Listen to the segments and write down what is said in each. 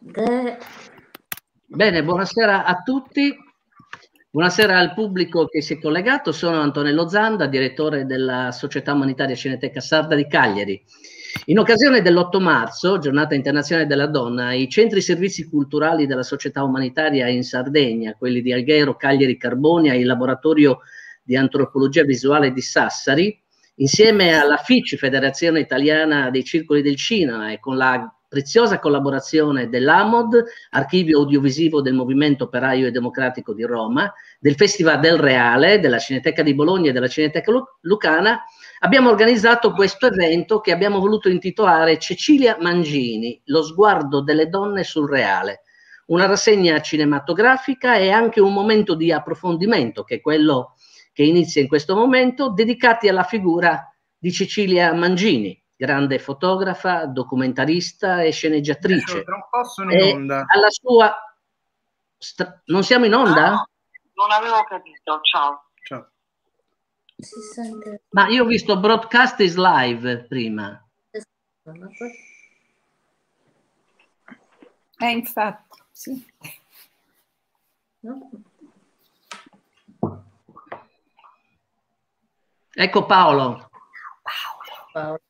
Bene, buonasera a tutti. Buonasera al pubblico che si è collegato. Sono Antonello Zanda, direttore della Società Umanitaria Cineteca Sarda di Cagliari. In occasione dell'8 marzo, giornata internazionale della donna, i centri servizi culturali della Società Umanitaria in Sardegna, quelli di Alghero, Cagliari, Carbonia e il laboratorio di antropologia visuale di Sassari, insieme alla FICI, Federazione Italiana dei Circoli del Cinema, e con la preziosa collaborazione dell'AMOD, Archivio Audiovisivo del Movimento Operaio e Democratico di Roma, del Festival del Reale, della Cineteca di Bologna e della Cineteca Lucana, abbiamo organizzato questo evento che abbiamo voluto intitolare Cecilia Mangini, lo sguardo delle donne sul reale. Una rassegna cinematografica e anche un momento di approfondimento, che è quello che inizia in questo momento, dedicati alla figura di Cecilia Mangini, grande fotografa, documentarista e sceneggiatrice. Tra un in onda. Alla sua... St- non siamo in onda? Ah, no, non avevo capito, ciao. Ciao. Ma io ho visto Broadcast is Live prima. Esatto, eh, infatti, sì. No? Ecco Paolo. Paolo. Paolo.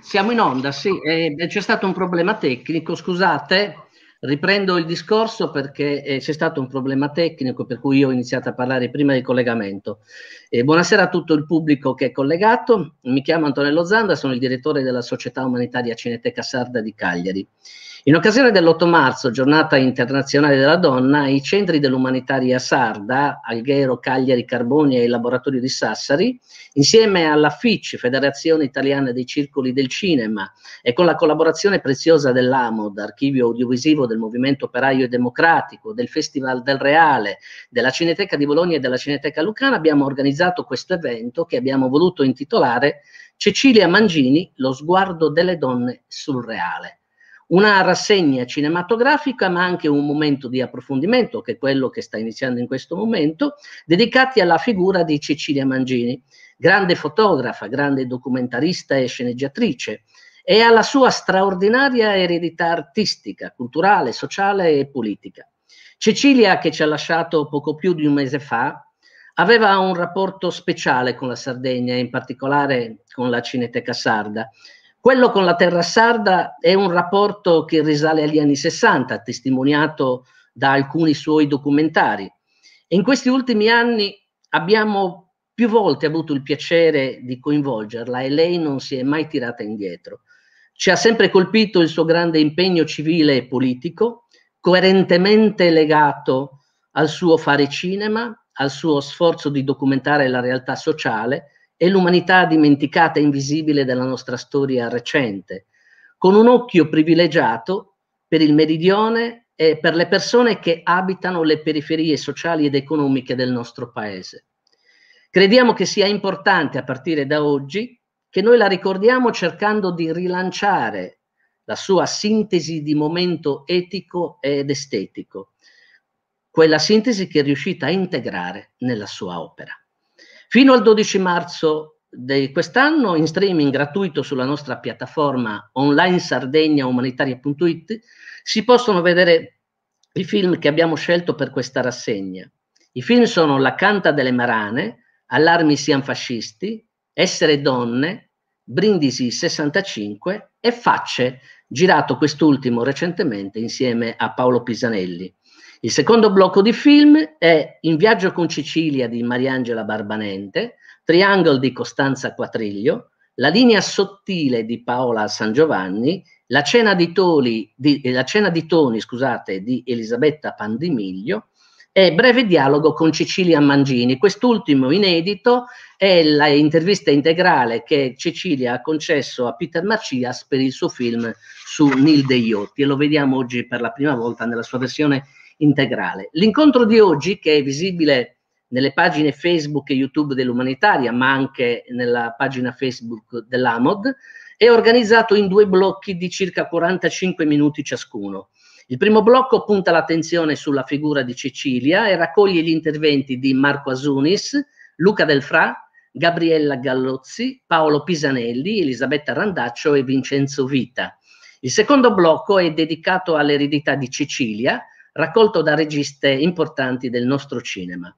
Siamo in onda, sì, eh, c'è stato un problema tecnico, scusate, riprendo il discorso perché eh, c'è stato un problema tecnico per cui io ho iniziato a parlare prima del collegamento. Eh, buonasera a tutto il pubblico che è collegato, mi chiamo Antonello Zanda, sono il direttore della Società Umanitaria Cineteca Sarda di Cagliari. In occasione dell'8 marzo, giornata internazionale della donna, i centri dell'umanitaria sarda, Alghero, Cagliari, Carboni e il laboratorio di Sassari, insieme alla FIC, Federazione Italiana dei Circoli del Cinema, e con la collaborazione preziosa dell'AMOD, archivio audiovisivo del Movimento Operaio e Democratico, del Festival del Reale, della Cineteca di Bologna e della Cineteca Lucana, abbiamo organizzato questo evento che abbiamo voluto intitolare Cecilia Mangini, lo sguardo delle donne sul reale una rassegna cinematografica, ma anche un momento di approfondimento, che è quello che sta iniziando in questo momento, dedicati alla figura di Cecilia Mangini, grande fotografa, grande documentarista e sceneggiatrice, e alla sua straordinaria eredità artistica, culturale, sociale e politica. Cecilia, che ci ha lasciato poco più di un mese fa, aveva un rapporto speciale con la Sardegna, in particolare con la Cineteca Sarda, quello con la terra sarda è un rapporto che risale agli anni 60, testimoniato da alcuni suoi documentari. in questi ultimi anni abbiamo più volte avuto il piacere di coinvolgerla e lei non si è mai tirata indietro. Ci ha sempre colpito il suo grande impegno civile e politico, coerentemente legato al suo fare cinema, al suo sforzo di documentare la realtà sociale è l'umanità dimenticata e invisibile della nostra storia recente, con un occhio privilegiato per il meridione e per le persone che abitano le periferie sociali ed economiche del nostro paese. Crediamo che sia importante a partire da oggi che noi la ricordiamo cercando di rilanciare la sua sintesi di momento etico ed estetico, quella sintesi che è riuscita a integrare nella sua opera. Fino al 12 marzo di quest'anno, in streaming gratuito sulla nostra piattaforma online sardegnaumanitaria.it, si possono vedere i film che abbiamo scelto per questa rassegna. I film sono La canta delle marane, Allarmi sian fascisti, Essere donne, Brindisi 65 e Facce, girato quest'ultimo recentemente insieme a Paolo Pisanelli. Il secondo blocco di film è In viaggio con Cecilia di Mariangela Barbanente, Triangle di Costanza Quatriglio, La linea sottile di Paola San Giovanni, La cena di, Toli, di, eh, la cena di Toni scusate, di Elisabetta Pandimiglio e Breve dialogo con Cecilia Mangini. Quest'ultimo inedito è l'intervista integrale che Cecilia ha concesso a Peter Marcias per il suo film su Nil Deiotti e lo vediamo oggi per la prima volta nella sua versione integrale. L'incontro di oggi, che è visibile nelle pagine Facebook e YouTube dell'Umanitaria, ma anche nella pagina Facebook dell'AMOD, è organizzato in due blocchi di circa 45 minuti ciascuno. Il primo blocco punta l'attenzione sulla figura di Cecilia e raccoglie gli interventi di Marco Asunis, Luca Delfrà, Gabriella Gallozzi, Paolo Pisanelli, Elisabetta Randaccio e Vincenzo Vita. Il secondo blocco è dedicato all'eredità di Cecilia, raccolto da registe importanti del nostro cinema.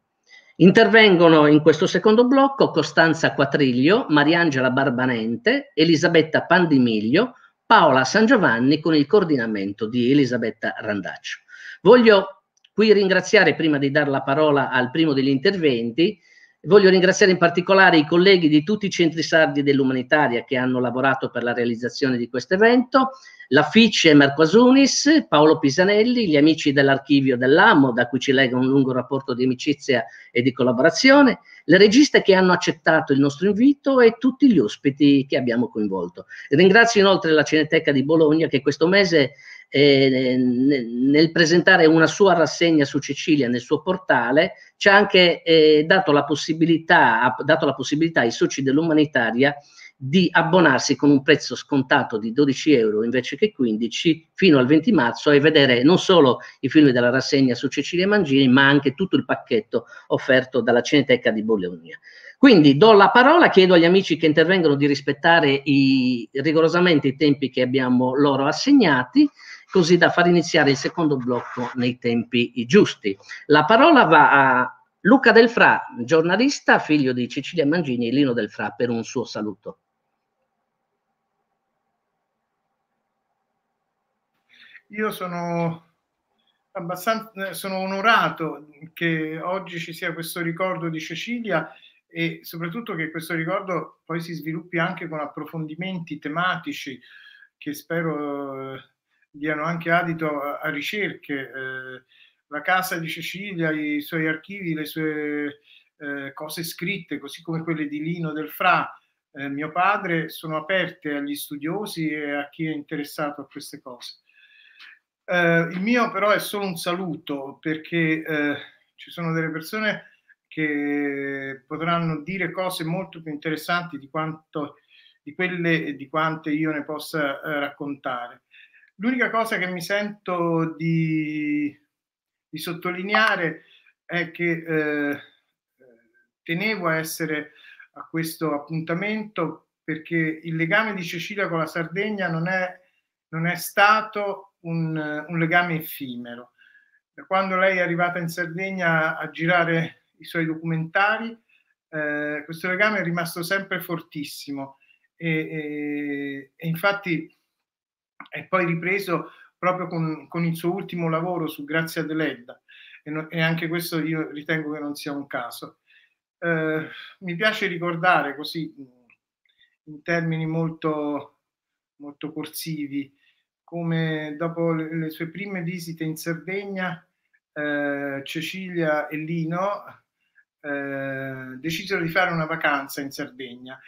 Intervengono in questo secondo blocco Costanza Quatriglio, Mariangela Barbanente, Elisabetta Pandimiglio, Paola San Giovanni con il coordinamento di Elisabetta Randaccio. Voglio qui ringraziare, prima di dare la parola al primo degli interventi, Voglio ringraziare in particolare i colleghi di tutti i centri sardi dell'Umanitaria che hanno lavorato per la realizzazione di questo evento, la Ficce Merquasunis, Paolo Pisanelli, gli amici dell'archivio dell'AMO, da cui ci lega un lungo rapporto di amicizia e di collaborazione, le registe che hanno accettato il nostro invito e tutti gli ospiti che abbiamo coinvolto. Ringrazio inoltre la Cineteca di Bologna che questo mese eh, nel presentare una sua rassegna su Cecilia nel suo portale ci ha anche eh, dato, la ha dato, la possibilità, ai soci dell'umanitaria di abbonarsi con un prezzo scontato di 12 euro invece che 15 fino al 20 marzo e vedere non solo i film della rassegna su Cecilia Mangini ma anche tutto il pacchetto offerto dalla Cineteca di Bologna. Quindi do la parola, chiedo agli amici che intervengono di rispettare i, rigorosamente i tempi che abbiamo loro assegnati così da far iniziare il secondo blocco nei tempi giusti. La parola va a Luca Del Fra, giornalista, figlio di Cecilia Mangini e Lino Del Fra, per un suo saluto. Io sono abbastanza sono onorato che oggi ci sia questo ricordo di Cecilia e soprattutto che questo ricordo poi si sviluppi anche con approfondimenti tematici che spero diano anche adito a, a ricerche. Eh, la casa di Cecilia, i suoi archivi, le sue eh, cose scritte, così come quelle di Lino del Fra, eh, mio padre, sono aperte agli studiosi e a chi è interessato a queste cose. il mio però è solo un saluto perché ci sono delle persone che potranno dire cose molto più interessanti di, quanto, di quelle e di quante io ne possa raccontare. L'unica cosa che mi sento di, di sottolineare è che eh, tenevo a essere a questo appuntamento perché il legame di Cecilia con la Sardegna non è, non è stato un, un, legame effimero. Da quando lei è arrivata in Sardegna a girare i suoi documentari, eh, questo legame è rimasto sempre fortissimo e, e, e infatti e poi ripreso proprio con, con il suo ultimo lavoro su Grazia Deledda e, no, e, anche questo io ritengo che non sia un caso. Eh, mi piace ricordare così in termini molto, molto corsivi come dopo le, le sue prime visite in Sardegna eh, Cecilia e Lino eh, decisero di fare una vacanza in Sardegna.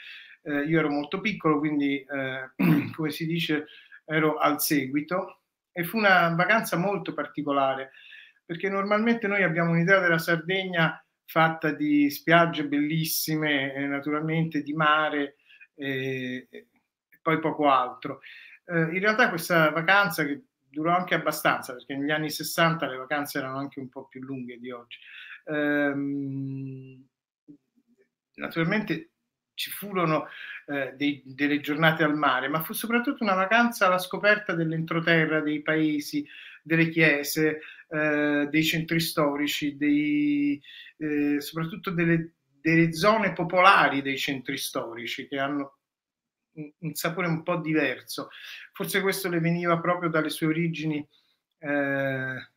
Eh, io ero molto piccolo, quindi eh, come si dice ero al seguito e fu una vacanza molto particolare perché normalmente noi abbiamo un'idea della Sardegna fatta di spiagge bellissime, eh, naturalmente di mare eh, e poi poco altro. Eh, in realtà questa vacanza che durò anche abbastanza perché negli anni 60 le vacanze erano anche un po' più lunghe di oggi. Ehm, naturalmente ci furono eh, dei, delle giornate al mare, ma fu soprattutto una vacanza alla scoperta dell'entroterra, dei paesi, delle chiese, eh, dei centri storici, dei, eh, soprattutto delle, delle, zone popolari dei centri storici che hanno un, sapore un po' diverso. Forse questo le veniva proprio dalle sue origini eh,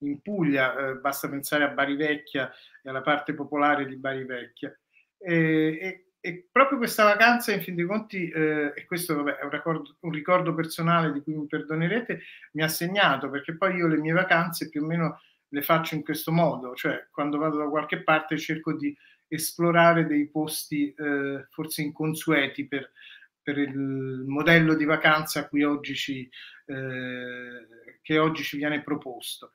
in Puglia, eh, basta pensare a Bari Vecchia e alla parte popolare di Bari Vecchia. E, e e proprio questa vacanza, in fin dei conti, eh, e questo vabbè, è un ricordo, un ricordo, personale di cui mi perdonerete, mi ha segnato perché poi io le mie vacanze più o meno le faccio in questo modo, cioè quando vado da qualche parte cerco di esplorare dei posti eh, forse inconsueti per, per, il modello di vacanza oggi ci, eh, che oggi ci viene proposto.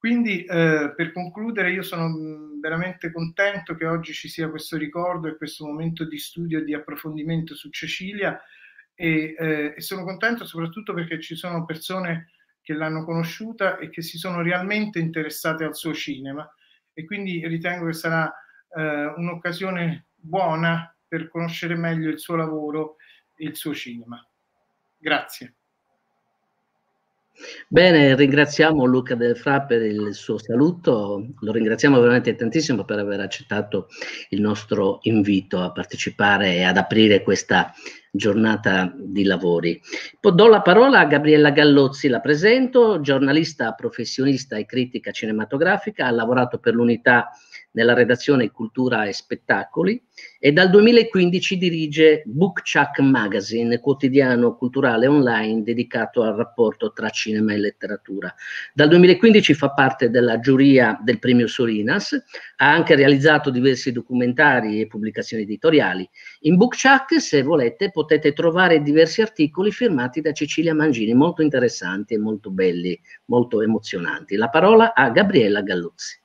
Quindi eh, per concludere io sono mm, veramente contento che oggi ci sia questo ricordo e questo momento di studio e di approfondimento su Cecilia e, eh, e sono contento soprattutto perché ci sono persone che l'hanno conosciuta e che si sono realmente interessate al suo cinema e quindi ritengo che sarà eh, un'occasione buona per conoscere meglio il suo lavoro e il suo cinema. Grazie. Bene, ringraziamo Luca Del Fra per il suo saluto, lo ringraziamo veramente tantissimo per aver accettato il nostro invito a partecipare e ad aprire questa giornata di lavori. Poi do la parola a Gabriella Gallozzi, la presento, giornalista, professionista e critica cinematografica, ha lavorato per l'unità nella redazione Cultura e Spettacoli e dal 2015 dirige Bookchuck Magazine, quotidiano culturale online dedicato al rapporto tra cinema e letteratura. Dal 2015 fa parte della giuria del premio Solinas, ha anche realizzato diversi documentari e pubblicazioni editoriali. In Bookchuck, se volete, potete trovare diversi articoli firmati da Cecilia Mangini, molto interessanti e molto belli, molto emozionanti. La parola a Gabriella Galluzzi.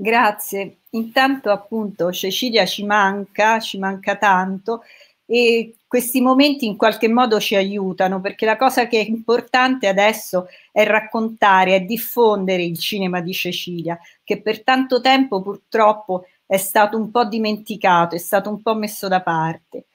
Grazie. Intanto appunto Cecilia ci manca, ci manca tanto e questi momenti in qualche modo ci aiutano perché la cosa che è importante adesso è raccontare, è diffondere il cinema di Cecilia che per tanto tempo purtroppo è stato un po' dimenticato, è stato un po' messo da parte.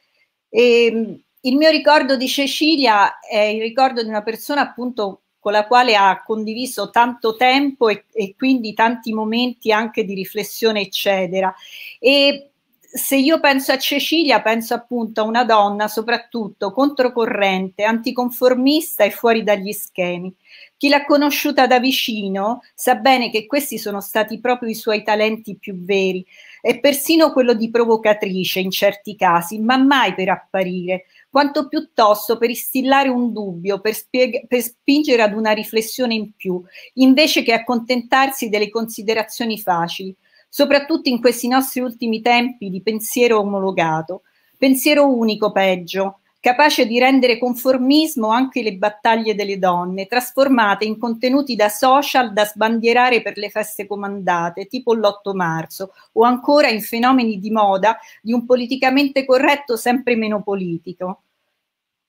E, ehm, il mio ricordo di Cecilia è il ricordo di una persona appunto con la quale ha condiviso tanto tempo e, e quindi tanti momenti anche di riflessione, eccetera. E se io penso a Cecilia, penso appunto a una donna soprattutto controcorrente, anticonformista e fuori dagli schemi. Chi l'ha conosciuta da vicino sa bene che questi sono stati proprio i suoi talenti più veri e persino quello di provocatrice in certi casi, ma mai per apparire, quanto piuttosto per instillare un dubbio, per, per, spingere ad una riflessione in più, invece che accontentarsi delle considerazioni facili, soprattutto in questi nostri ultimi tempi di pensiero omologato, pensiero unico peggio, capace di rendere conformismo anche le battaglie delle donne, trasformate in contenuti da social da sbandierare per le feste comandate, tipo l'8 marzo, o ancora in fenomeni di moda di un politicamente corretto sempre meno politico.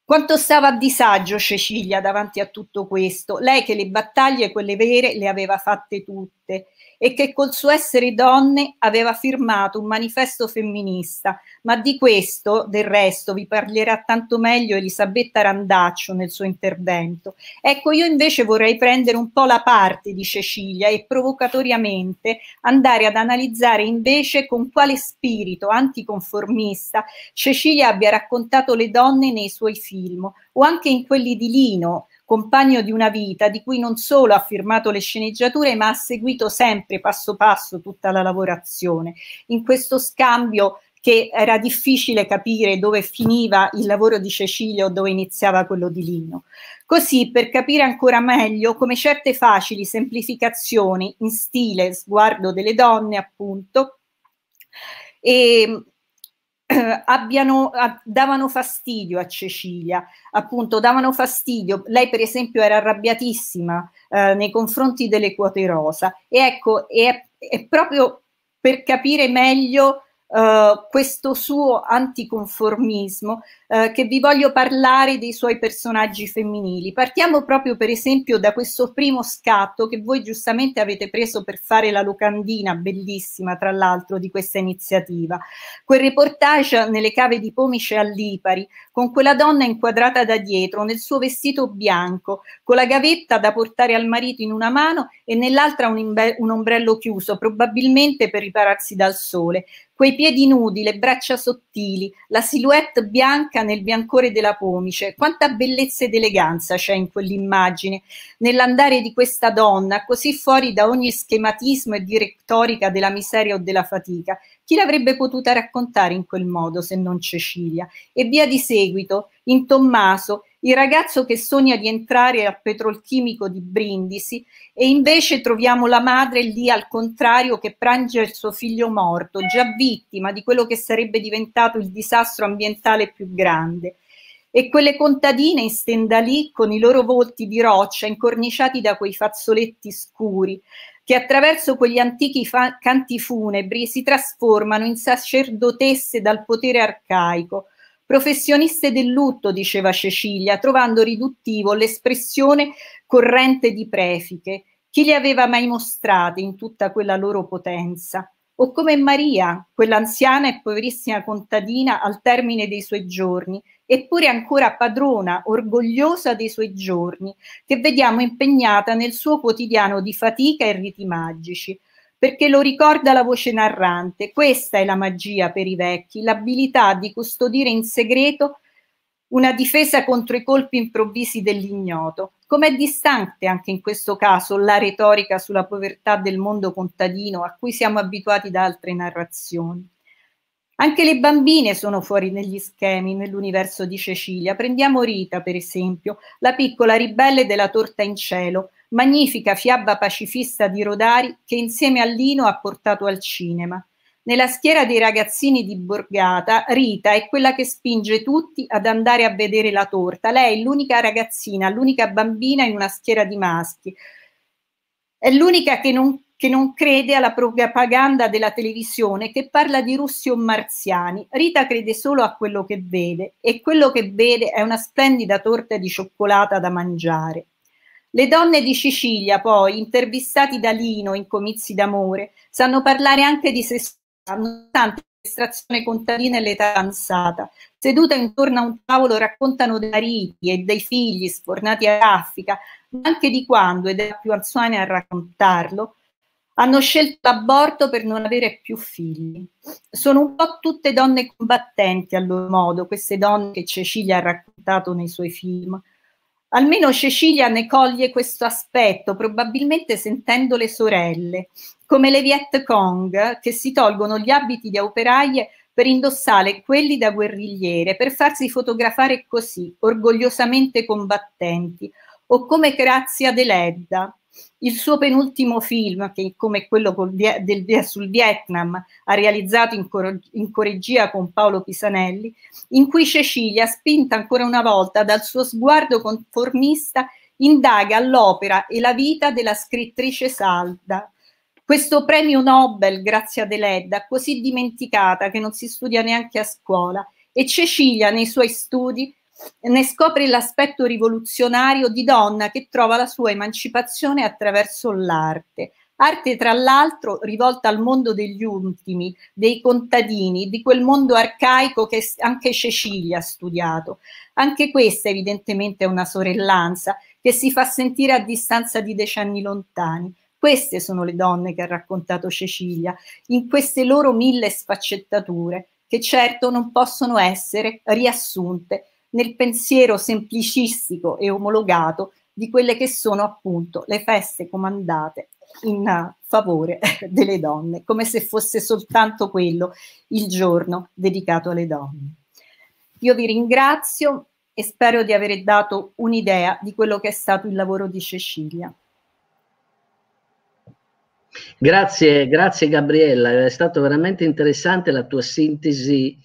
Quanto stava a disagio Cecilia davanti a tutto questo, lei che le battaglie, quelle vere, le aveva fatte tutte e che col suo essere donne aveva firmato un manifesto femminista, ma di questo, del resto, vi parlerà tanto meglio Elisabetta Randaccio nel suo intervento. Ecco, io invece vorrei prendere un po' la parte di Cecilia e provocatoriamente andare ad analizzare invece con quale spirito anticonformista Cecilia abbia raccontato le donne nei suoi film o anche in quelli di Lino, compagno di una vita di cui non solo ha firmato le sceneggiature, ma ha seguito sempre passo passo tutta la lavorazione. In questo scambio che era difficile capire dove finiva il lavoro di Cecilio o dove iniziava quello di Lino. Così, per capire ancora meglio come certe facili semplificazioni in stile sguardo delle donne, appunto, e ehm, eh, abbiano, a, davano fastidio a Cecilia, appunto davano fastidio, lei per esempio era arrabbiatissima eh, nei confronti delle quote rosa e ecco, è, è proprio per capire meglio eh, questo suo anticonformismo uh, che vi voglio parlare dei suoi personaggi femminili. Partiamo proprio per esempio da questo primo scatto che voi giustamente avete preso per fare la locandina, bellissima tra l'altro, di questa iniziativa. Quel reportage nelle cave di Pomice Lipari con quella donna inquadrata da dietro nel suo vestito bianco, con la gavetta da portare al marito in una mano e nell'altra un, un ombrello chiuso, probabilmente per ripararsi dal sole. Quei piedi nudi, le braccia sottili, la silhouette bianca nel biancore della pomice, quanta bellezza ed eleganza c'è in quell'immagine, nell'andare di questa donna, così fuori da ogni schematismo e di retorica della miseria o della fatica. Chi l'avrebbe potuta raccontare in quel modo se non Cecilia? E via di seguito, in Tommaso, il ragazzo che sogna di entrare al petrolchimico di Brindisi e invece troviamo la madre lì al contrario che prange il suo figlio morto, già vittima di quello che sarebbe diventato il disastro ambientale più grande. E quelle contadine in stendalì con i loro volti di roccia incorniciati da quei fazzoletti scuri, che attraverso quegli antichi canti funebri si trasformano in sacerdotesse dal potere arcaico, Professioniste del lutto, diceva Cecilia, trovando riduttivo l'espressione corrente di prefiche. Chi le aveva mai mostrate in tutta quella loro potenza? O come Maria, quell'anziana e poverissima contadina al termine dei suoi giorni, eppure ancora padrona, orgogliosa dei suoi giorni, che vediamo impegnata nel suo quotidiano di fatica e riti magici perché lo ricorda la voce narrante. Questa è la magia per i vecchi, l'abilità di custodire in segreto una difesa contro i colpi improvvisi dell'ignoto. Com'è distante anche in questo caso la retorica sulla povertà del mondo contadino a cui siamo abituati da altre narrazioni. Anche le bambine sono fuori negli schemi nell'universo di Cecilia. Prendiamo Rita, per esempio, la piccola ribelle della torta in cielo, magnifica fiaba pacifista di Rodari che insieme a Lino ha portato al cinema. Nella schiera dei ragazzini di Borgata, Rita è quella che spinge tutti ad andare a vedere la torta. Lei è l'unica ragazzina, l'unica bambina in una schiera di maschi. È l'unica che non che non crede alla propaganda della televisione che parla di russi o marziani. Rita crede solo a quello che vede e quello che vede è una splendida torta di cioccolata da mangiare. Le donne di Sicilia, poi, intervistati da Lino in comizi d'amore, sanno parlare anche di sessualità, nonostante estrazione contadina e l'età avanzata. Sedute intorno a un tavolo raccontano dei mariti e dei figli sfornati a raffica, ma anche di quando, ed è la più anziana a raccontarlo, hanno scelto l'aborto per non avere più figli. Sono un po' tutte donne combattenti a loro modo, queste donne che Cecilia ha raccontato nei suoi film. Almeno Cecilia ne coglie questo aspetto, probabilmente sentendo le sorelle, come le Viet Cong che si tolgono gli abiti da operaie per indossare quelli da guerrigliere, per farsi fotografare così, orgogliosamente combattenti, o come Grazia Deledda, il suo penultimo film, che come quello del, sul Vietnam, ha realizzato in, coro, in coregia con Paolo Pisanelli, in cui Cecilia, spinta ancora una volta dal suo sguardo conformista, indaga l'opera e la vita della scrittrice salda. Questo premio Nobel, Grazia Deledda, così dimenticata che non si studia neanche a scuola, e Cecilia nei suoi studi ne scopre l'aspetto rivoluzionario di donna che trova la sua emancipazione attraverso l'arte. Arte, tra l'altro, rivolta al mondo degli ultimi, dei contadini, di quel mondo arcaico che anche Cecilia ha studiato. Anche questa, evidentemente, è una sorellanza che si fa sentire a distanza di decenni lontani. Queste sono le donne che ha raccontato Cecilia, in queste loro mille sfaccettature, che certo non possono essere riassunte nel pensiero semplicistico e omologato di quelle che sono appunto le feste comandate in favore delle donne, come se fosse soltanto quello il giorno dedicato alle donne. Io vi ringrazio e spero di aver dato un'idea di quello che è stato il lavoro di Cecilia. Grazie, grazie Gabriella, è stata veramente interessante la tua sintesi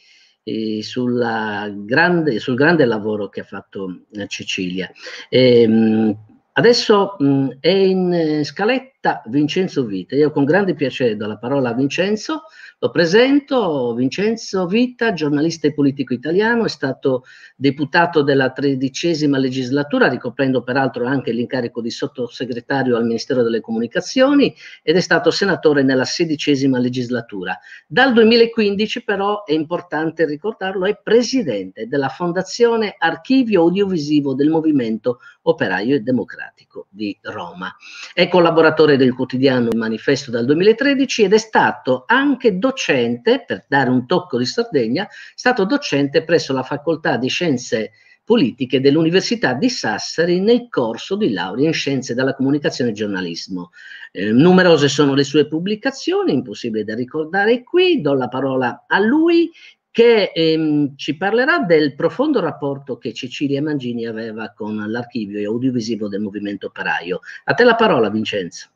grande, sul grande lavoro che ha fatto eh, Cecilia. E, ehm, adesso mm, è in eh, scaletta diretta Vincenzo Vita. Io con grande piacere do la parola a Vincenzo, lo presento, Vincenzo Vita, giornalista e politico italiano, è stato deputato della tredicesima legislatura, ricoprendo peraltro anche l'incarico di sottosegretario al Ministero delle Comunicazioni ed è stato senatore nella sedicesima legislatura. Dal 2015 però è importante ricordarlo, è presidente della Fondazione Archivio Audiovisivo del Movimento Operaio e Democratico di Roma. È collaboratore redattore del quotidiano Il Manifesto dal 2013 ed è stato anche docente, per dare un tocco di Sardegna, è stato docente presso la Facoltà di Scienze Politiche dell'Università di Sassari nel corso di laurea in Scienze della Comunicazione e Giornalismo. Eh, numerose sono le sue pubblicazioni, impossibile da ricordare qui, do la parola a lui che ehm, ci parlerà del profondo rapporto che Cecilia Mangini aveva con l'archivio audiovisivo del movimento operaio. A te la parola, Vincenzo.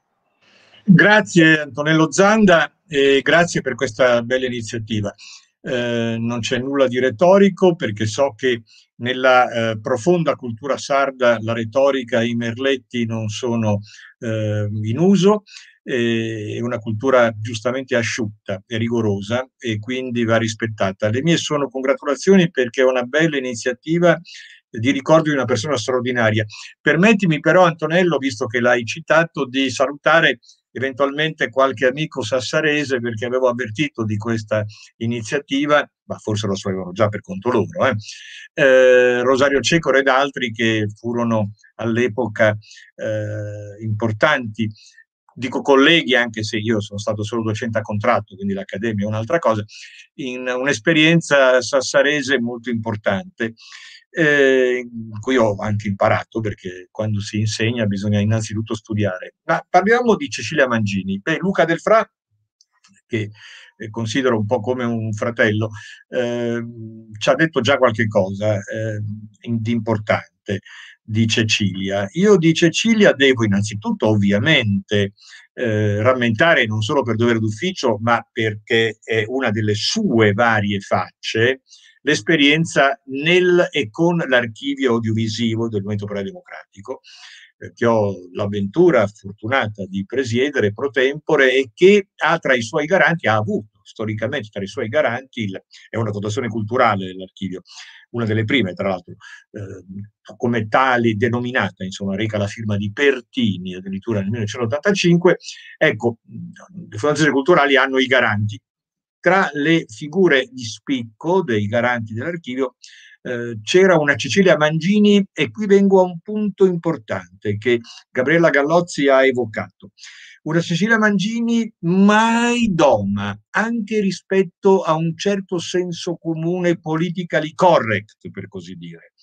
Grazie Antonello Zanda e grazie per questa bella iniziativa. Eh, non c'è nulla di retorico perché so che nella eh, profonda cultura sarda la retorica e i merletti non sono eh, in uso, è una cultura giustamente asciutta e rigorosa e quindi va rispettata. Le mie sono congratulazioni perché è una bella iniziativa di ricordo di una persona straordinaria. Permettimi però, Antonello, visto che l'hai citato, di salutare eventualmente qualche amico sassarese perché avevo avvertito di questa iniziativa, ma forse lo sapevano già per conto loro, eh. Eh, Rosario Cecore ed altri che furono all'epoca eh, importanti, dico colleghi anche se io sono stato solo docente a contratto, quindi l'accademia è un'altra cosa, in un'esperienza sassarese molto importante eh, in cui ho anche imparato, perché quando si insegna bisogna innanzitutto studiare. Ma parliamo di Cecilia Mangini. Beh, Luca Del Fra, che eh, considero un po' come un fratello, eh, ci ha detto già qualche cosa eh, di importante di Cecilia. Io di Cecilia devo innanzitutto ovviamente eh, rammentare non solo per dovere d'ufficio, ma perché è una delle sue varie facce, l'esperienza nel e con l'archivio audiovisivo del Movimento Popolare Democratico, eh, che ho l'avventura fortunata di presiedere pro tempore e che ha tra i suoi garanti, ha avuto storicamente tra i suoi garanti, il, è una fondazione culturale dell'archivio, una delle prime tra l'altro, eh, come tale denominata, insomma, reca la firma di Pertini addirittura nel 1985, ecco, le fondazioni culturali hanno i garanti tra le figure di spicco dei garanti dell'archivio eh, c'era una Cecilia Mangini e qui vengo a un punto importante che Gabriella Gallozzi ha evocato. Una Cecilia Mangini mai doma, anche rispetto a un certo senso comune politically correct, per così dire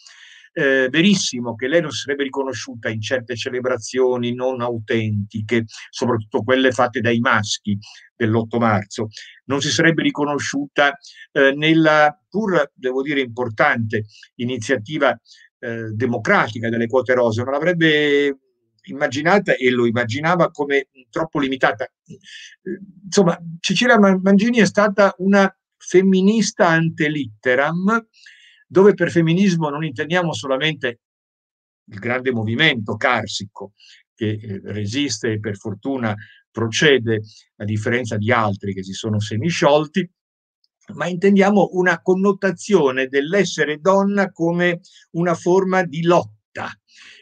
eh, verissimo che lei non si sarebbe riconosciuta in certe celebrazioni non autentiche, soprattutto quelle fatte dai maschi dell'8 marzo, non si sarebbe riconosciuta eh, nella pur, devo dire, importante iniziativa eh, democratica delle quote rose, non l'avrebbe immaginata e lo immaginava come troppo limitata. Insomma, Cecilia Mangini è stata una femminista ante litteram dove per femminismo non intendiamo solamente il grande movimento carsico che eh, resiste e per fortuna procede a differenza di altri che si sono semisciolti, ma intendiamo una connotazione dell'essere donna come una forma di lotta,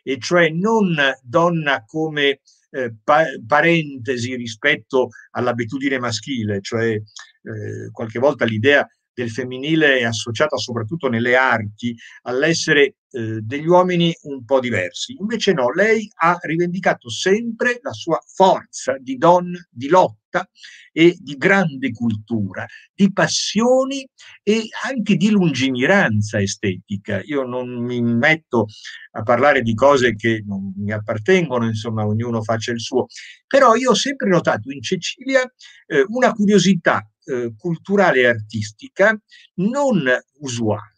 e cioè non donna come eh, pa- parentesi rispetto all'abitudine maschile, cioè eh, qualche volta l'idea del femminile è associata soprattutto nelle arti all'essere eh, degli uomini un po' diversi. Invece no, lei ha rivendicato sempre la sua forza di donna, di lotta e di grande cultura, di passioni e anche di lungimiranza estetica. Io non mi metto a parlare di cose che non mi appartengono, insomma, ognuno faccia il suo. Però io ho sempre notato in Cecilia eh, una curiosità eh, culturale e artistica non usuale.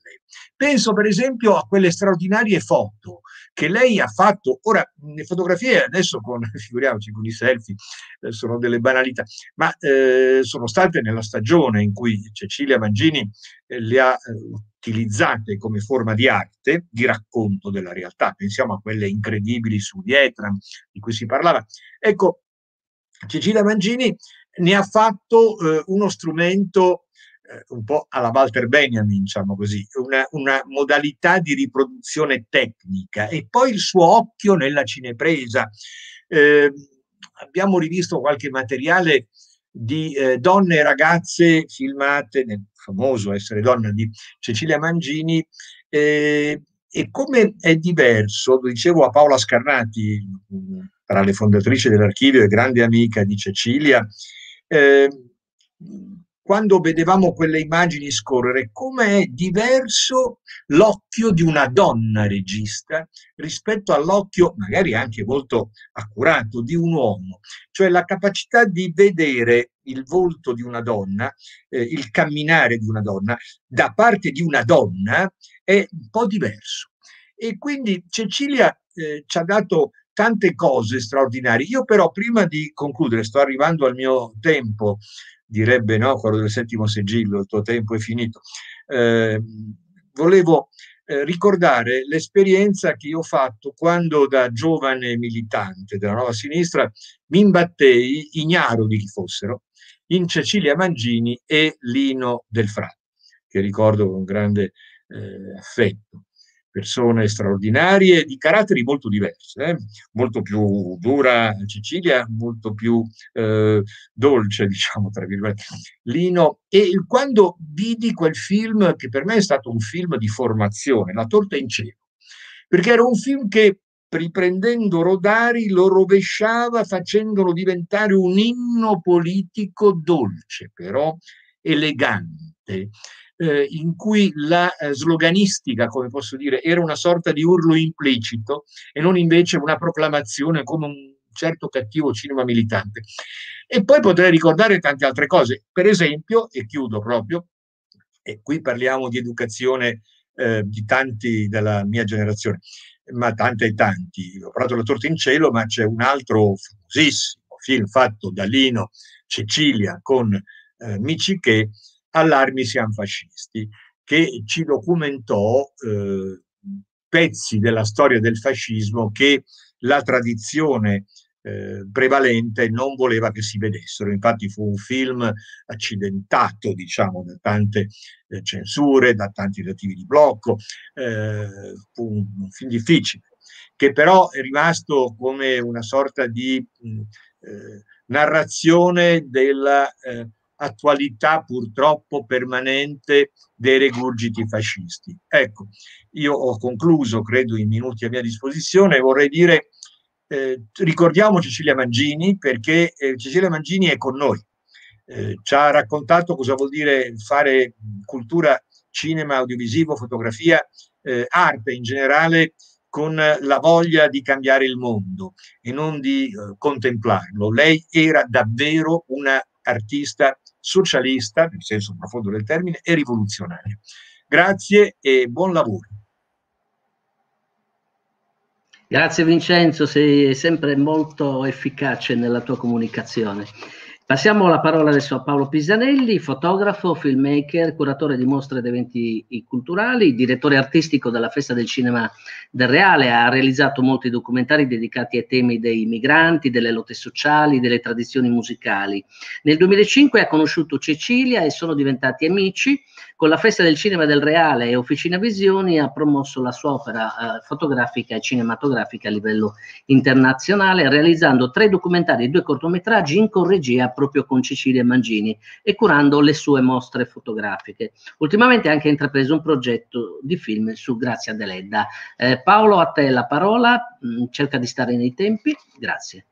Penso per esempio a quelle straordinarie foto che lei ha fatto, ora le fotografie adesso con, figuriamoci con i selfie, eh, sono delle banalità, ma eh, sono state nella stagione in cui Cecilia Mangini eh, le ha utilizzate come forma di arte, di racconto della realtà, pensiamo a quelle incredibili su Vietnam di cui si parlava. Ecco, Cecilia Mangini ne ha fatto eh, uno strumento eh, un po' alla Walter Benjamin, diciamo così, una, una, modalità di riproduzione tecnica e poi il suo occhio nella cinepresa. Eh, abbiamo rivisto qualche materiale di eh, donne e ragazze filmate nel famoso Essere donna di Cecilia Mangini ehm, e come è diverso, lo dicevo a Paola Scarnati, tra le fondatrici dell'archivio e grande amica di Cecilia, Ehm, quando vedevamo quelle immagini scorrere, come è diverso l'occhio di una donna regista rispetto all'occhio, magari anche molto accurato, di un uomo. Cioè la capacità di vedere il volto di una donna, eh, il camminare di una donna, da parte di una donna è un po' diverso. E quindi Cecilia eh, ci ha dato tante cose straordinarie. Io però prima di concludere, sto arrivando al mio tempo, direbbe no, quello del settimo sigillo, il tuo tempo è finito. Eh, volevo eh, ricordare l'esperienza che io ho fatto quando da giovane militante della Nuova Sinistra mi imbattei, ignaro di chi fossero, in Cecilia Mangini e Lino Del Fra, che ricordo con grande eh, affetto persone straordinarie di caratteri molto diversi, eh? molto più dura Cecilia, molto più eh, dolce, diciamo, tra virgolette, Lino. E quando vidi quel film, che per me è stato un film di formazione, La torta in cielo, perché era un film che riprendendo Rodari lo rovesciava facendolo diventare un inno politico dolce, però elegante eh, in cui la eh, sloganistica, come posso dire, era una sorta di urlo implicito e non invece una proclamazione come un certo cattivo cinema militante. E poi potrei ricordare tante altre cose, per esempio, e chiudo proprio, e qui parliamo di educazione eh, di tanti della mia generazione, ma tante e tanti. Ho parlato della torta in cielo, ma c'è un altro famosissimo film fatto da Lino Cecilia con eh, Michi che Allarmi siamo fascisti, che ci documentò eh, pezzi della storia del fascismo che la tradizione eh, prevalente non voleva che si vedessero. Infatti fu un film accidentato, diciamo, da tante eh, censure, da tanti tentativi di blocco, eh, fu un, un, film difficile, che però è rimasto come una sorta di mh, mm, eh, narrazione della eh, attualità purtroppo permanente dei regurgiti fascisti. Ecco, io ho concluso, credo, i minuti a mia disposizione vorrei dire, eh, ricordiamo Cecilia Mangini perché eh, Cecilia Mangini è con noi. Eh, ci ha raccontato cosa vuol dire fare cultura, cinema, audiovisivo, fotografia, eh, arte in generale con la voglia di cambiare il mondo e non di eh, contemplarlo. Lei era davvero una artista socialista, nel senso profondo del termine, e rivoluzionaria. Grazie e buon lavoro. Grazie Vincenzo, sei sempre molto efficace nella tua comunicazione. Passiamo la parola adesso a Paolo Pisanelli, fotografo, filmmaker, curatore di mostre ed eventi culturali, direttore artistico della Festa del Cinema del Reale, ha realizzato molti documentari dedicati ai temi dei migranti, delle lotte sociali, delle tradizioni musicali. Nel 2005 ha conosciuto Cecilia e sono diventati amici con la Festa del Cinema del Reale e Officina Visioni ha promosso la sua opera eh, fotografica e cinematografica a livello internazionale, realizzando tre documentari e due cortometraggi in corregia proprio con Cecilia Mangini e curando le sue mostre fotografiche. Ultimamente ha anche intrapreso un progetto di film su Grazia Deledda. Eh, Paolo, a te la parola, mh, mm, cerca di stare nei tempi, grazie.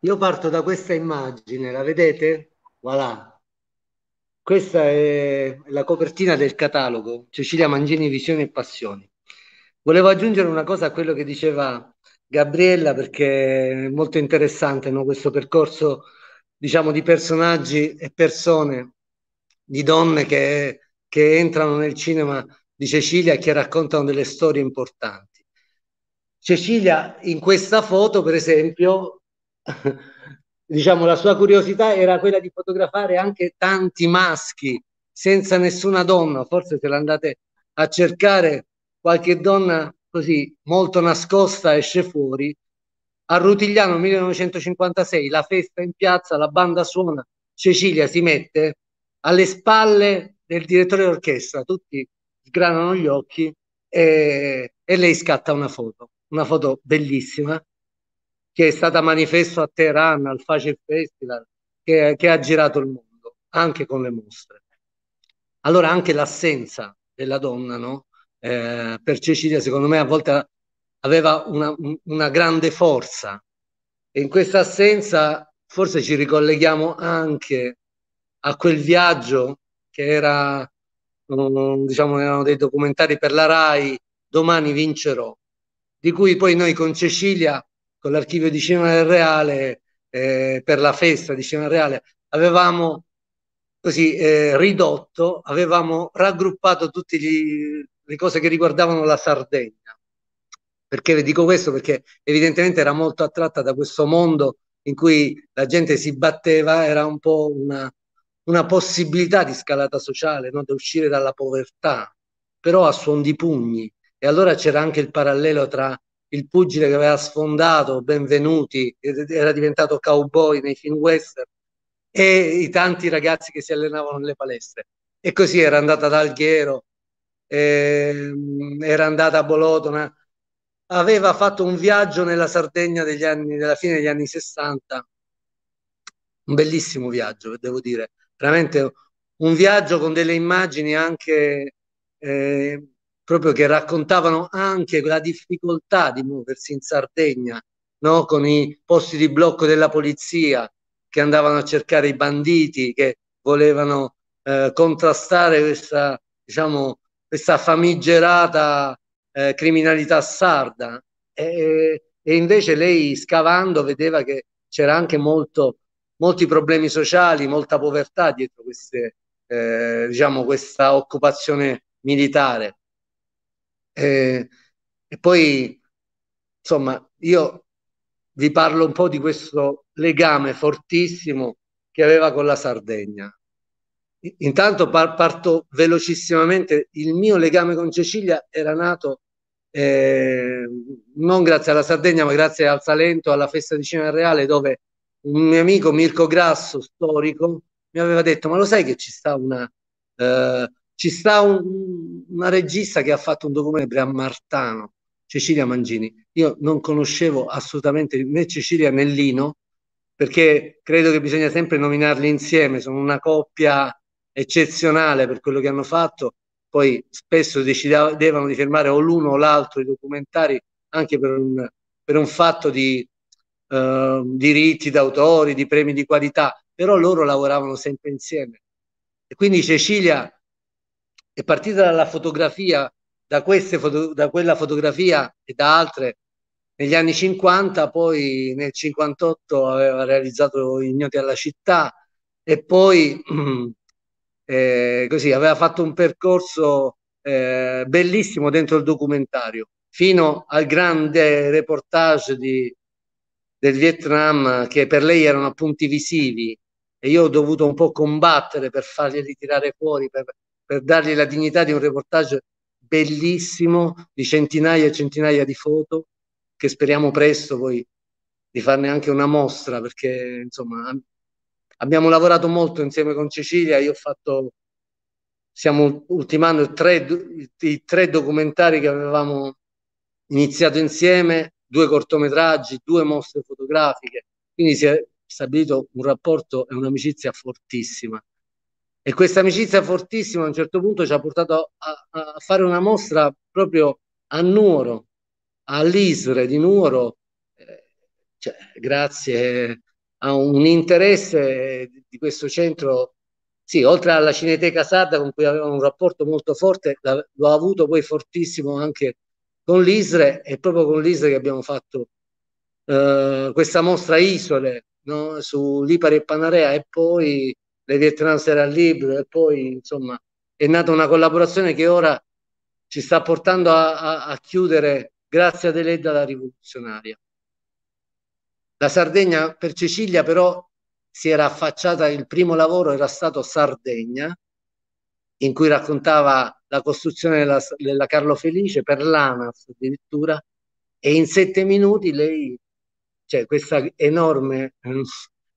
Io parto da questa immagine, la vedete? Voilà, questa è la copertina del catalogo Cecilia Mangini Visioni e Passioni. Volevo aggiungere una cosa a quello che diceva Gabriella perché è molto interessante no? questo percorso diciamo di personaggi e persone, di donne che, che entrano nel cinema di Cecilia e che raccontano delle storie importanti. Cecilia in questa foto per esempio diciamo, la sua curiosità era quella di fotografare anche tanti maschi senza nessuna donna. Forse se l'andate a cercare qualche donna così molto nascosta esce fuori. A Rutigliano 1956, la festa in piazza, la banda suona, Cecilia si mette alle spalle del direttore d'orchestra, tutti sgranano gli occhi e, eh, e lei scatta una foto, una foto bellissima che è stata manifesto a Teheran, al Facil Festival, che, che ha girato il mondo, anche con le mostre. Allora anche l'assenza della donna, no? Eh, per Cecilia, secondo me, a volte aveva una, una, grande forza. E in questa assenza forse ci ricolleghiamo anche a quel viaggio che era, mm, diciamo, erano dei documentari per la RAI, Domani vincerò, di cui poi noi con Cecilia con l'archivio di Cinema del Reale eh, per la festa di Cinema del Reale avevamo così eh, ridotto, avevamo raggruppato tutte le cose che riguardavano la Sardegna. Perché vi dico questo? Perché evidentemente era molto attratta da questo mondo in cui la gente si batteva, era un po' una, una possibilità di scalata sociale, no? da uscire dalla povertà, però a suon di pugni. E allora c'era anche il parallelo tra il pugile che aveva sfondato Benvenuti, era diventato cowboy nei film western, e i tanti ragazzi che si allenavano nelle palestre. E così era andata ad Alghero, ehm, era andata a Bolotona, aveva fatto un viaggio nella Sardegna degli anni, della fine degli anni 60, un bellissimo viaggio, devo dire, veramente un viaggio con delle immagini anche... Eh, proprio che raccontavano anche la difficoltà di muoversi in Sardegna, no? con i posti di blocco della polizia che andavano a cercare i banditi che volevano eh, contrastare questa, diciamo, questa famigerata eh, criminalità sarda. E, e, invece lei scavando vedeva che c'era anche molto, molti problemi sociali, molta povertà dietro queste, eh, diciamo, questa occupazione militare. Eh, e poi, insomma, io vi parlo un po' di questo legame fortissimo che aveva con la Sardegna. Intanto par- parto velocissimamente, il mio legame con Cecilia era nato eh, non grazie alla Sardegna, ma grazie al Salento, alla festa di Cinema Reale, dove un mio amico Mirko Grasso, storico, mi aveva detto, ma lo sai che ci sta una, eh, ci sta un, una regista che ha fatto un documento a Martano, Cecilia Mangini. Io non conoscevo assolutamente né Cecilia né Lino, perché credo che bisogna sempre nominarli insieme, sono una coppia eccezionale per quello che hanno fatto, poi spesso decidevano di fermare o l'uno o l'altro i documentari anche per un, per un fatto di eh, diritti d'autori, di premi di qualità, però loro lavoravano sempre insieme. E quindi Cecilia è partita dalla fotografia, da, queste foto, da quella fotografia e da altre negli anni 50, poi nel 58 aveva realizzato Ignoti alla città e poi eh, così aveva fatto un percorso eh, bellissimo dentro il documentario fino al grande reportage di, del Vietnam che per lei erano appunti visivi e io ho dovuto un po' combattere per farli ritirare fuori per, per dargli la dignità di un reportage bellissimo di centinaia e centinaia di foto che speriamo presto poi di farne anche una mostra perché insomma abbiamo lavorato molto insieme con Cecilia io ho fatto stiamo ultimando tre, i tre documentari che avevamo iniziato insieme due cortometraggi due mostre fotografiche quindi si è stabilito un rapporto e un'amicizia fortissima e questa amicizia fortissima a un certo punto ci ha portato a, a fare una mostra proprio a Nuoro, all'Isre di Nuoro, eh, cioè, grazie a un interesse di questo centro, sì, oltre alla Cineteca Sarda con cui aveva un rapporto molto forte, l'ho avuto poi fortissimo anche con l'Isre e proprio con l'Isre che abbiamo fatto eh, questa mostra Isole no? su Lipari e Panarea e poi le vietnamese era al libro e poi insomma è nata una collaborazione che ora ci sta portando a, a, a chiudere grazie a Eledda la rivoluzionaria. La Sardegna per Cecilia però si era affacciata, il primo lavoro era stato Sardegna, in cui raccontava la costruzione della, della Carlo Felice per l'ANAS addirittura, e in sette minuti lei, cioè questa enorme eh,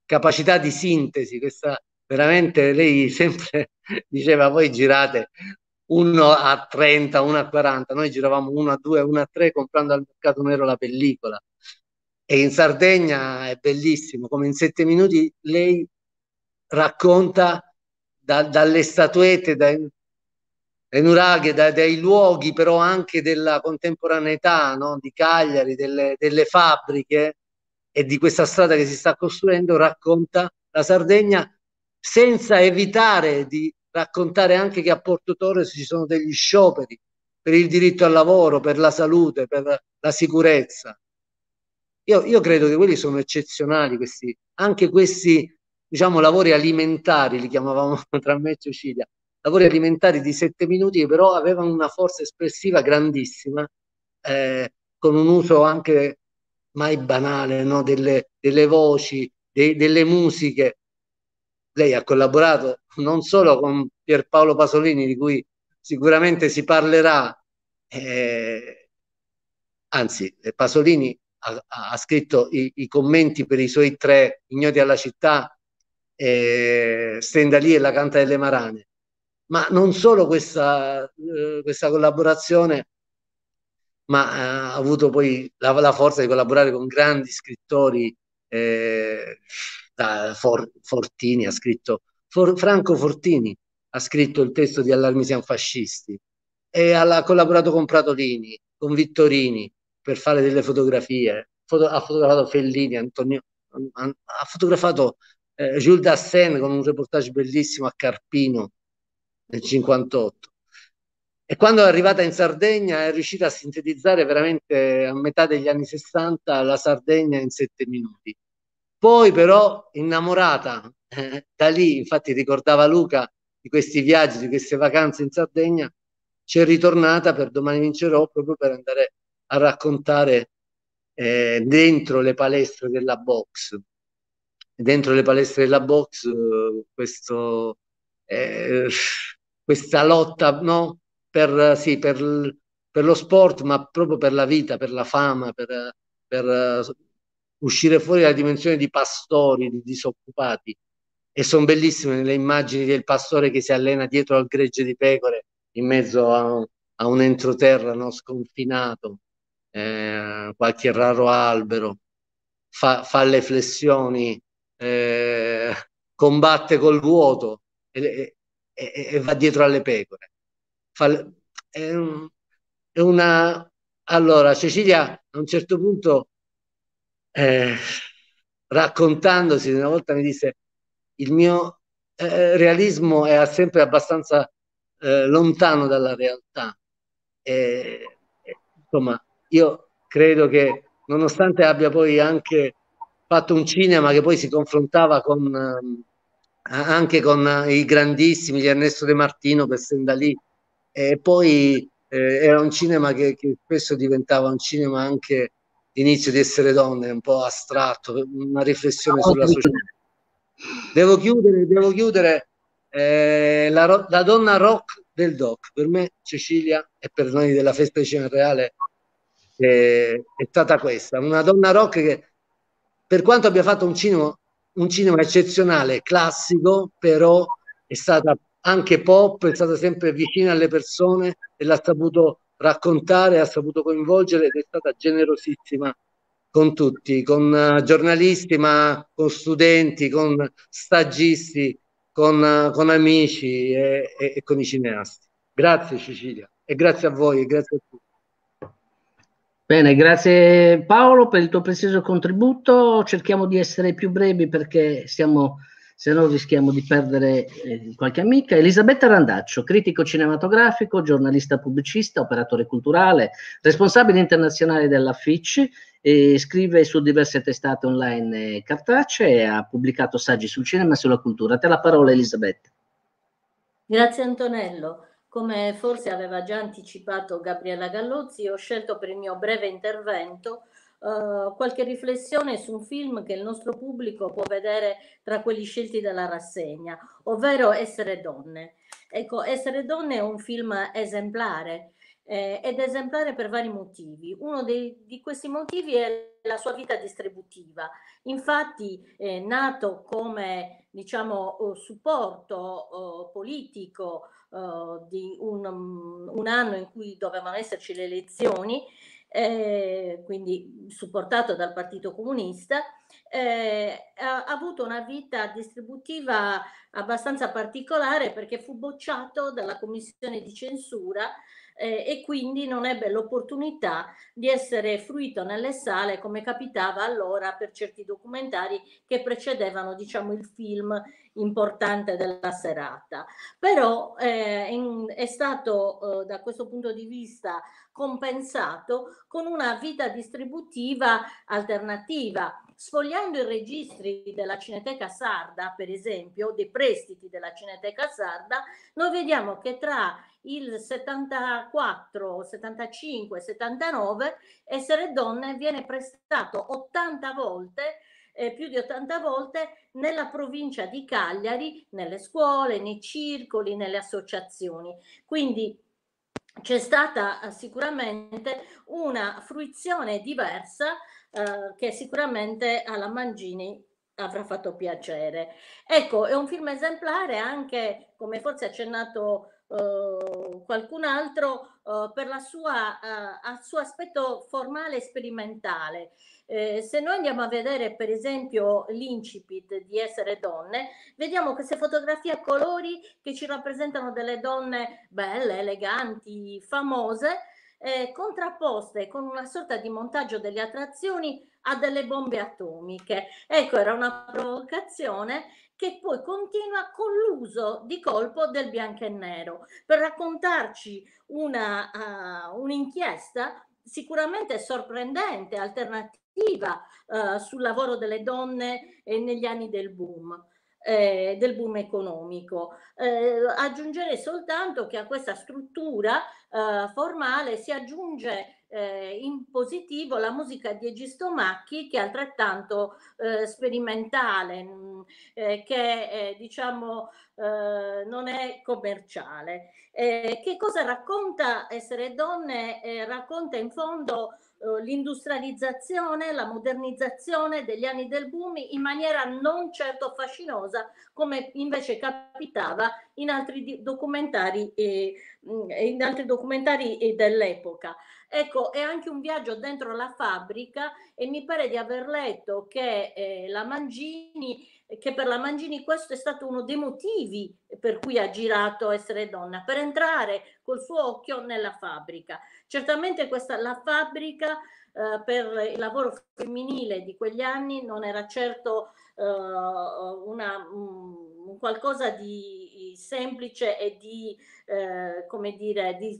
capacità di sintesi, questa veramente lei sempre diceva voi girate uno a 30, uno a 40, noi giravamo uno a 2, uno a 3 comprando al mercato nero la pellicola. E in Sardegna è bellissimo, come in sette minuti lei racconta da, dalle statuette, dai nuraghe, da, dai luoghi, però anche della contemporaneità no? di Cagliari, delle, delle fabbriche e di questa strada che si sta costruendo, racconta la Sardegna senza evitare di raccontare anche che a Porto Torres ci sono degli scioperi per il diritto al lavoro, per la salute, per la sicurezza. Io, io credo che quelli sono eccezionali, questi, anche questi diciamo, lavori alimentari, li chiamavamo tra me e Cecilia, lavori alimentari di sette minuti che però avevano una forza espressiva grandissima, eh, con un uso anche mai banale no? delle, delle, voci, de, delle musiche, lei ha collaborato non solo con Pierpaolo Pasolini, di cui sicuramente si parlerà, eh, anzi eh, Pasolini ha, ha scritto i, i, commenti per i suoi tre ignoti alla città, eh, Stendalì e la Canta delle Marane, ma non solo questa, eh, questa collaborazione, ma eh, ha avuto poi la, la, forza di collaborare con grandi scrittori. Eh, da For, Fortini ha scritto, For, Franco Fortini ha scritto il testo di Allarmi siamo fascisti e ha collaborato con Pratolini, con Vittorini per fare delle fotografie, foto, ha fotografato Fellini, Antonio, ha fotografato eh, Jules Dassin con un reportage bellissimo a Carpino nel 58 e quando è arrivata in Sardegna è riuscita a sintetizzare veramente a metà degli anni 60 la Sardegna in sette minuti poi però innamorata eh, da lì, infatti ricordava Luca di questi viaggi, di queste vacanze in Sardegna, c'è ritornata per domani vincerò proprio per andare a raccontare eh, dentro le palestre della box. Dentro le palestre della box eh, questa lotta no? per, sì, per, per lo sport, ma proprio per la vita, per la fama, per, per uscire fuori dalla dimensione di pastori, di disoccupati. E sono bellissime le immagini del pastore che si allena dietro al gregge di pecore in mezzo a un, a un entroterra no, sconfinato, eh, qualche raro albero, fa, fa le flessioni, eh, combatte col vuoto e, e, e, va dietro alle pecore. Fa, è, un, è una... Allora, Cecilia a un certo punto eh, raccontandosi una volta mi disse il mio eh, realismo è sempre abbastanza eh, lontano dalla realtà. E, insomma, io credo che nonostante abbia poi anche fatto un cinema che poi si confrontava con, eh, anche con eh, i grandissimi di Ernesto De Martino per Sendalì e poi eh, era un cinema che, che spesso diventava un cinema anche inizio di essere donne è un po' astratto, una riflessione sulla società. Devo chiudere, devo chiudere eh, la, la, donna rock del doc. Per me Cecilia e per noi della festa di Cinema Reale eh, è stata questa, una donna rock che per quanto abbia fatto un cinema, un cinema eccezionale, classico, però è stata anche pop, è stata sempre vicina alle persone e l'ha saputo raccontare, ha saputo coinvolgere ed è stata generosissima con tutti, con eh, giornalisti, ma con studenti, con stagisti, con, eh, con amici e, e, e, con i cineasti. Grazie Cecilia e grazie a voi e grazie a tutti. Bene, grazie Paolo per il tuo prezioso contributo. Cerchiamo di essere più brevi perché siamo se no rischiamo di perdere eh, qualche amica. Elisabetta Randaccio, critico cinematografico, giornalista pubblicista, operatore culturale, responsabile internazionale della Fitch, eh, scrive su diverse testate online e eh, cartacee e ha pubblicato saggi sul cinema e sulla cultura. A te la parola Elisabetta. Grazie Antonello. Come forse aveva già anticipato Gabriella Gallozzi, ho scelto per il mio breve intervento eh, qualche riflessione su un film che il nostro pubblico può vedere tra quelli scelti dalla rassegna, ovvero Essere donne. Ecco, Essere donne è un film esemplare eh, ed esemplare per vari motivi. Uno dei, di questi motivi è la sua vita distributiva. Infatti, eh, nato come diciamo, eh, supporto eh, politico eh, di un, mm, un, anno in cui dovevano esserci le elezioni, eh, quindi supportato dal Partito Comunista, eh, ha, ha avuto una vita distributiva abbastanza particolare perché fu bocciato dalla commissione di censura eh, e quindi non ebbe l'opportunità di essere fruito nelle sale come capitava allora per certi documentari che precedevano diciamo il film importante della serata. Però eh, in, è stato eh, da questo punto di vista compensato con una vita distributiva alternativa. Sfogliando i registri della Cineteca Sarda, per esempio, dei prestiti della Cineteca Sarda, noi vediamo che tra il 74, 75, 79, essere donne viene prestato 80 volte eh, più di 80 volte nella provincia di Cagliari, nelle scuole, nei circoli, nelle associazioni. Quindi c'è stata eh, sicuramente una fruizione diversa eh, che sicuramente alla Mangini avrà fatto piacere. Ecco, è un film esemplare anche, come forse accennato Uhm, qualcun altro eh, per il uhm, suo aspetto formale e sperimentale. Eh, se noi andiamo a vedere per esempio l'incipit di essere donne, vediamo queste fotografie a colori che ci rappresentano delle donne belle, eleganti, famose, eh, contrapposte con una sorta di montaggio delle attrazioni a delle bombe atomiche. Ecco, era una provocazione che poi continua con l'uso di colpo del bianco e nero per raccontarci una, uh, un'inchiesta sicuramente sorprendente, alternativa uh, sul lavoro delle donne eh, negli anni del boom. Eh, del boom economico. Eh, aggiungerei soltanto che a questa struttura eh, formale si aggiunge eh, in positivo la musica di Egisto Macchi che è altrettanto eh, sperimentale, mh, mm, eh, che diciamo eh, non è commerciale. Eh, che cosa racconta Essere Donne? Eh, racconta in fondo l'industrializzazione, la modernizzazione degli anni del boom in maniera non certo fascinosa come invece capitava in altri documentari, eh, in altri documentari dell'epoca. Ecco, è anche un viaggio dentro la fabbrica e mi pare di aver letto che eh, la Mangini che per la Mangini questo è stato uno dei motivi per cui ha girato Essere donna, per entrare col suo occhio nella fabbrica. Certamente questa, la fabbrica eh, per il lavoro femminile di quegli anni non era certo eh, una, mh, qualcosa di semplice e di, eh, come dire, di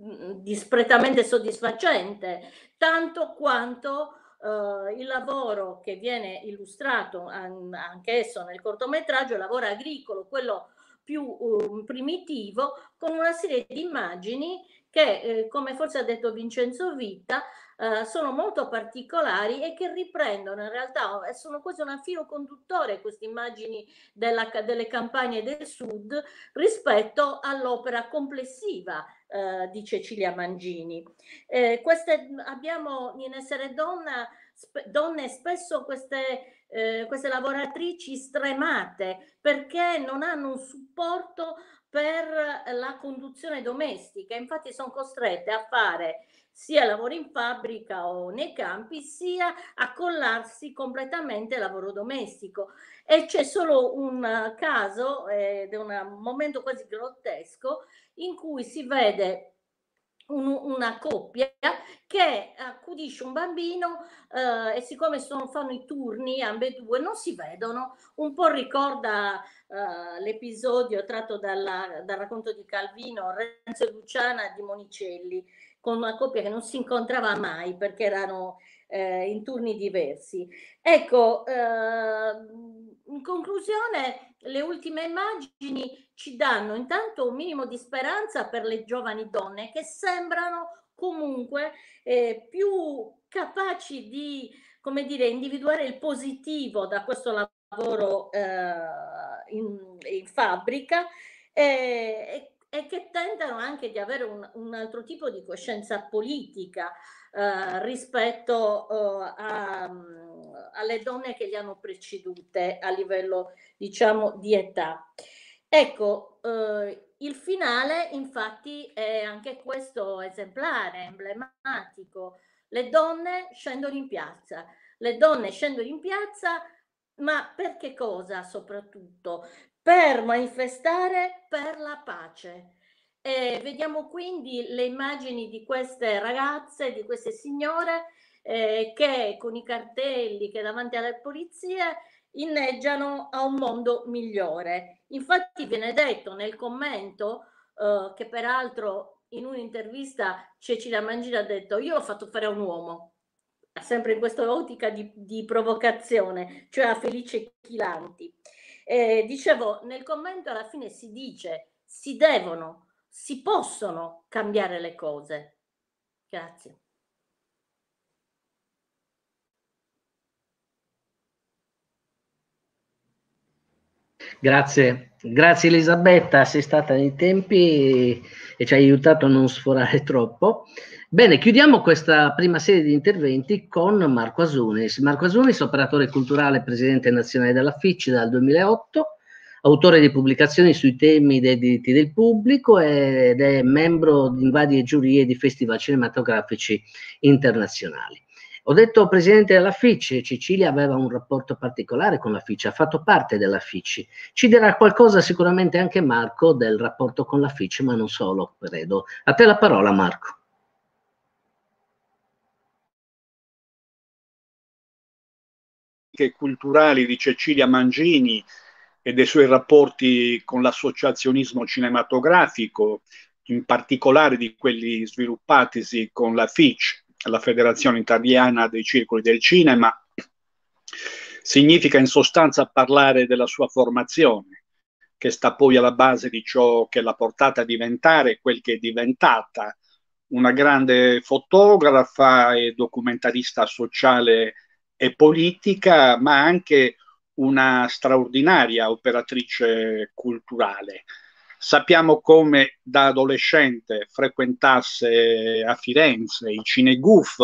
Mm, discretamente soddisfacente, tanto quanto Uh, il lavoro che viene illustrato anch'esso nel cortometraggio, il lavoro agricolo, quello più um, primitivo, con una serie di immagini che, eh, come forse ha detto Vincenzo Vitta, eh, sono molto particolari e che riprendono in realtà, oh, sono quasi un filo conduttore queste immagini della, delle campagne del sud rispetto all'opera complessiva eh, di Cecilia Mangini. Eh, queste, abbiamo in Essere Donna, sp donne spesso queste eh, queste lavoratrici stremate perché non hanno un supporto per la conduzione domestica, infatti sono costrette a fare sia lavoro in fabbrica o nei campi, sia a collarsi completamente al lavoro domestico. E c'è solo un eh, caso, eh, ed è un momento quasi grottesco, in cui si vede un, una coppia che accudisce un bambino eh, e siccome sono, fanno i turni ambedue non si vedono, un po' ricorda eh, l'episodio tratto dalla, dal racconto di Calvino, Renzo e Luciana di Monicelli, con una coppia che non si incontrava mai perché erano eh, in turni diversi. Ecco, eh, in conclusione le ultime immagini ci danno intanto un minimo di speranza per le giovani donne che sembrano comunque eh, più capaci di come dire, individuare il positivo da questo lavoro eh, in, in, fabbrica eh, e, e, che tentano anche di avere un, un altro tipo di coscienza politica. Eh, rispetto eh, a, mm, alle donne che li hanno precedute a livello diciamo di età. Ecco, eh, il finale infatti è anche questo esemplare, emblematico. Le donne scendono in piazza, le donne scendono in piazza, ma perché cosa soprattutto? Per manifestare per la pace e eh, vediamo quindi le immagini di queste ragazze, di queste signore eh, che con i cartelli che davanti alle polizie inneggiano a un mondo migliore. Infatti viene detto nel commento eh, che peraltro in un'intervista Cecilia Mangini ha detto io l'ho fatto fare a un uomo, sempre in questa ottica di, di provocazione, cioè a Felice Chilanti. Eh, dicevo, nel commento alla fine si dice si devono si possono cambiare le cose. Grazie. Grazie, grazie Elisabetta, sei stata nei tempi e ci hai aiutato a non sforare troppo. Bene, chiudiamo questa prima serie di interventi con Marco Asunis. Marco Asunis, operatore culturale, presidente nazionale della FIC dal 2008, autore di pubblicazioni sui temi dei diritti del pubblico ed è membro di varie giurie di festival cinematografici internazionali. Ho detto presidente della FICI, Cecilia aveva un rapporto particolare con la FICI, ha fatto parte della FICI. Ci dirà qualcosa sicuramente anche Marco del rapporto con la FICI, ma non solo, credo. A te la parola Marco. culturali di Cecilia Mangini e dei suoi rapporti con l'associazionismo cinematografico, in particolare di quelli sviluppatisi con la FIC, la Federazione Italiana dei Circoli del Cinema, significa in sostanza parlare della sua formazione, che sta poi alla base di ciò che l'ha portata a diventare quel che è diventata, una grande fotografa e documentarista sociale e politica, ma anche una straordinaria operatrice culturale. Sappiamo come da adolescente frequentasse a Firenze i cineguf,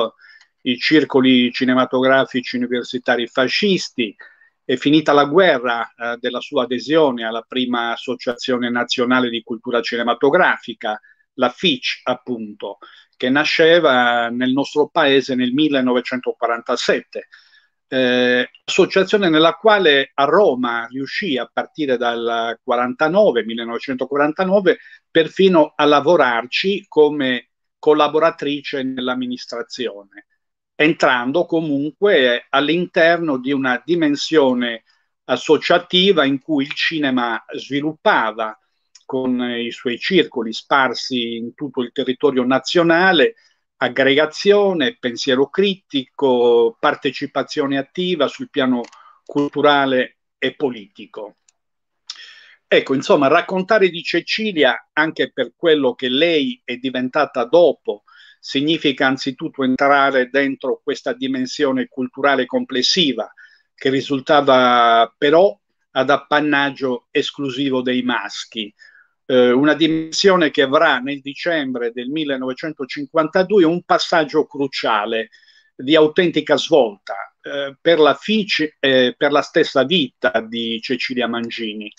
i circoli cinematografici universitari fascisti. e finita la guerra eh, della sua adesione alla prima associazione nazionale di cultura cinematografica, la FIC appunto, che nasceva nel nostro paese nel 1947 eh, associazione nella quale a Roma riuscì a partire dal 49, 1949 perfino a lavorarci come collaboratrice nell'amministrazione, entrando comunque all'interno di una dimensione associativa in cui il cinema sviluppava con i suoi circoli sparsi in tutto il territorio nazionale aggregazione, pensiero critico, partecipazione attiva sul piano culturale e politico. Ecco, insomma, raccontare di Cecilia, anche per quello che lei è diventata dopo, significa anzitutto entrare dentro questa dimensione culturale complessiva che risultava però ad appannaggio esclusivo dei maschi, eh, una dimensione che avrà nel dicembre del 1952 un passaggio cruciale di autentica svolta eh, per, la Fici, eh, per la stessa vita di Cecilia Mangini.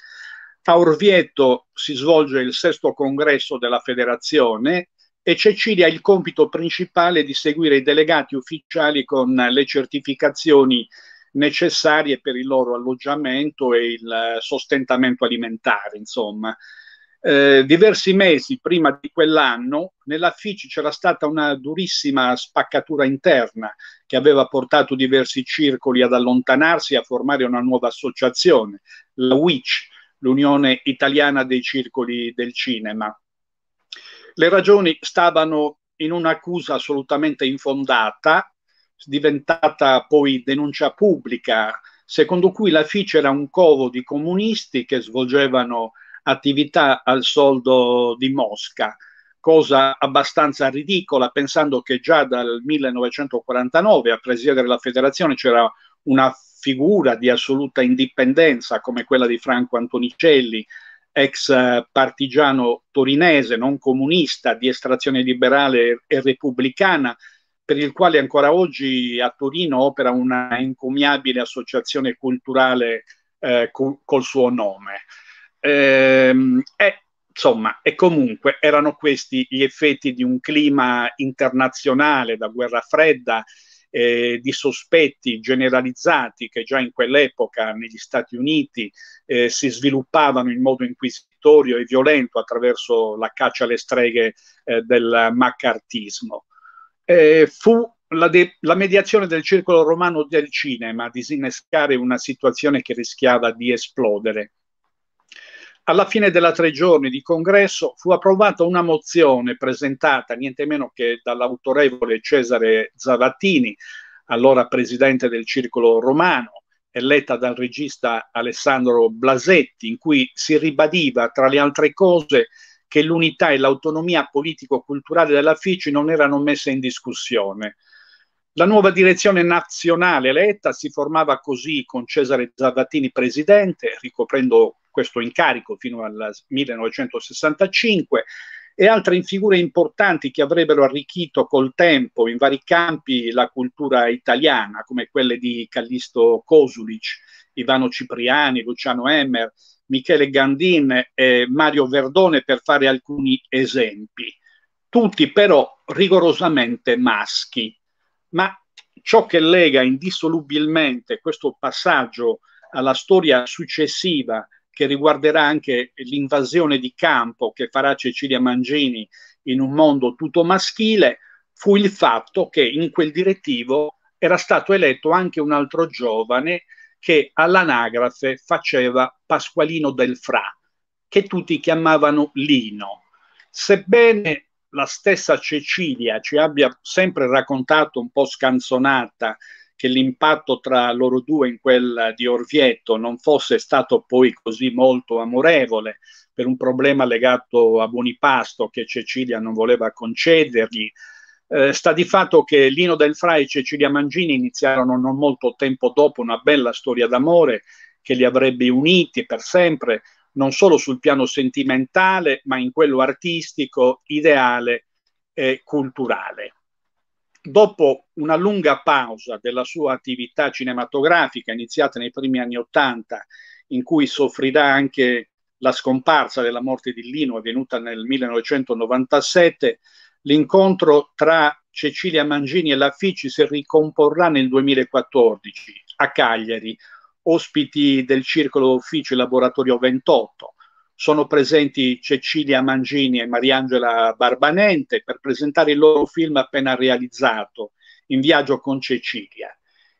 A Orvieto si svolge il sesto congresso della federazione e Cecilia ha il compito principale di seguire i delegati ufficiali con le certificazioni necessarie per il loro alloggiamento e il eh, sostentamento alimentare, insomma. Eh, diversi mesi prima di quell'anno nella FICI c'era stata una durissima spaccatura interna che aveva portato diversi circoli ad allontanarsi e a formare una nuova associazione, la WIC, l'Unione Italiana dei Circoli del Cinema. Le ragioni stavano in un'accusa assolutamente infondata, diventata poi denuncia pubblica, secondo cui la FICE era un covo di comunisti che svolgevano attività al soldo di Mosca, cosa abbastanza ridicola pensando che già dal 1949 a presiedere la federazione c'era una figura di assoluta indipendenza come quella di Franco Antonicelli, ex eh, partigiano torinese, non comunista, di estrazione liberale e repubblicana, per il quale ancora oggi a Torino opera una encomiabile associazione culturale eh, col, col suo nome. Ehm, e insomma, e comunque erano questi gli effetti di un clima internazionale da guerra fredda, eh, di sospetti generalizzati che già in quell'epoca negli Stati Uniti eh, si sviluppavano in modo inquisitorio e violento attraverso la caccia alle streghe eh, del maccartismo. fu la, de- la, mediazione del circolo romano del cinema a disinnescare una situazione che rischiava di esplodere alla fine della tre giorni di congresso fu approvata una mozione presentata niente meno che dall'autorevole Cesare Zavattini, allora presidente del Circolo Romano, eletta dal regista Alessandro Blasetti, in cui si ribadiva, tra le altre cose, che l'unità e l'autonomia politico-culturale della FICI non erano messe in discussione, la nuova direzione nazionale eletta si formava così con Cesare Zavattini presidente, ricoprendo questo incarico fino al 1965 e altre figure importanti che avrebbero arricchito col tempo in vari campi la cultura italiana, come quelle di Callisto Kosulic, Ivano Cipriani, Luciano Emmer, Michele Gandin e Mario Verdone, per fare alcuni esempi. Tutti però rigorosamente maschi ma ciò che lega indissolubilmente questo passaggio alla storia successiva che riguarderà anche l'invasione di campo che farà Cecilia Mangini in un mondo tutto maschile, fu il fatto che in quel direttivo era stato eletto anche un altro giovane che all'anagrafe faceva Pasqualino del Fra, che tutti chiamavano Lino. Sebbene la stessa Cecilia ci abbia sempre raccontato un po' scanzonata che l'impatto tra loro due in quella di Orvieto non fosse stato poi così molto amorevole per un problema legato a Bonipasto che Cecilia non voleva concedergli. Eh, sta di fatto che Lino Del Fra e Cecilia Mangini iniziarono non molto tempo dopo una bella storia d'amore che li avrebbe uniti per sempre, non solo sul piano sentimentale, ma in quello artistico, ideale e culturale. Dopo una lunga pausa della sua attività cinematografica, iniziata nei primi anni Ottanta, in cui soffrirà anche la scomparsa della morte di Lino, avvenuta nel 1997, l'incontro tra Cecilia Mangini e Laffici si ricomporrà nel 2014 a Cagliari, ospiti del circolo ufficio laboratorio 28. Sono presenti Cecilia Mangini e Mariangela Barbanente per presentare il loro film appena realizzato, In viaggio con Cecilia.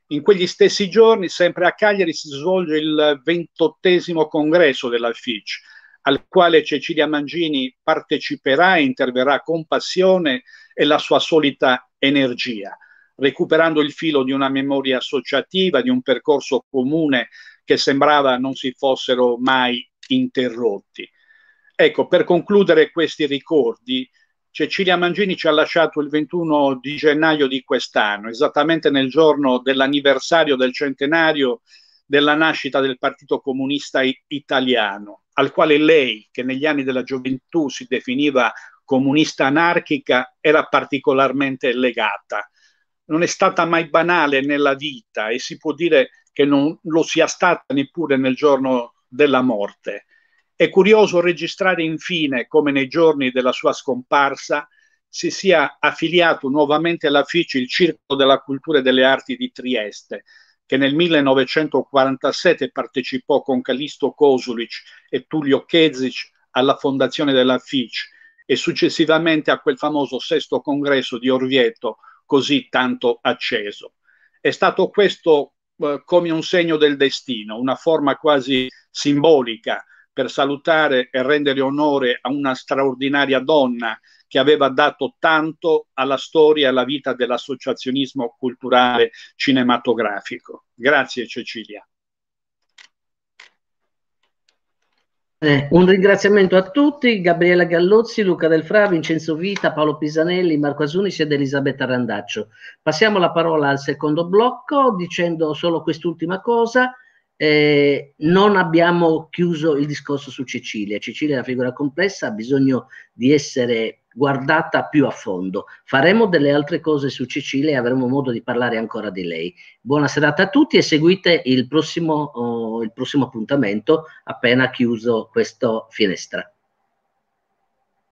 In quegli stessi giorni, sempre a Cagliari, si svolge il ventottesimo congresso della FICH, al quale Cecilia Mangini parteciperà e interverrà con passione e la sua solita energia recuperando il filo di una memoria associativa, di un percorso comune che sembrava non si fossero mai interrotti. Ecco, per concludere questi ricordi, Cecilia Mangini ci ha lasciato il 21 di gennaio di quest'anno, esattamente nel giorno dell'anniversario del centenario della nascita del Partito Comunista Italiano, al quale lei, che negli anni della gioventù si definiva comunista anarchica, era particolarmente legata non è stata mai banale nella vita e si può dire che non lo sia stata neppure nel giorno della morte. È curioso registrare infine come nei giorni della sua scomparsa si sia affiliato nuovamente alla FICI il Circolo della Cultura e delle Arti di Trieste, che nel 1947 partecipò con Calisto Kosulic e Tullio Kezic alla fondazione della FICI e successivamente a quel famoso sesto congresso di Orvieto così tanto acceso. È stato questo eh, come un segno del destino, una forma quasi simbolica per salutare e rendere onore a una straordinaria donna che aveva dato tanto alla storia e alla vita dell'associazionismo culturale cinematografico. Grazie Cecilia. Eh, un ringraziamento a tutti, Gabriella Gallozzi, Luca Del Fra, Vincenzo Vita, Paolo Pisanelli, Marco Asunis ed Elisabetta Randaccio. Passiamo la parola al secondo blocco dicendo solo quest'ultima cosa. Eh, non abbiamo chiuso il discorso su Cecilia. Cecilia è una figura complessa, ha bisogno di essere guardata più a fondo. Faremo delle altre cose su Cecilia e avremo modo di parlare ancora di lei. Buona serata a tutti e seguite il prossimo, oh, il prossimo appuntamento appena chiuso questa finestra.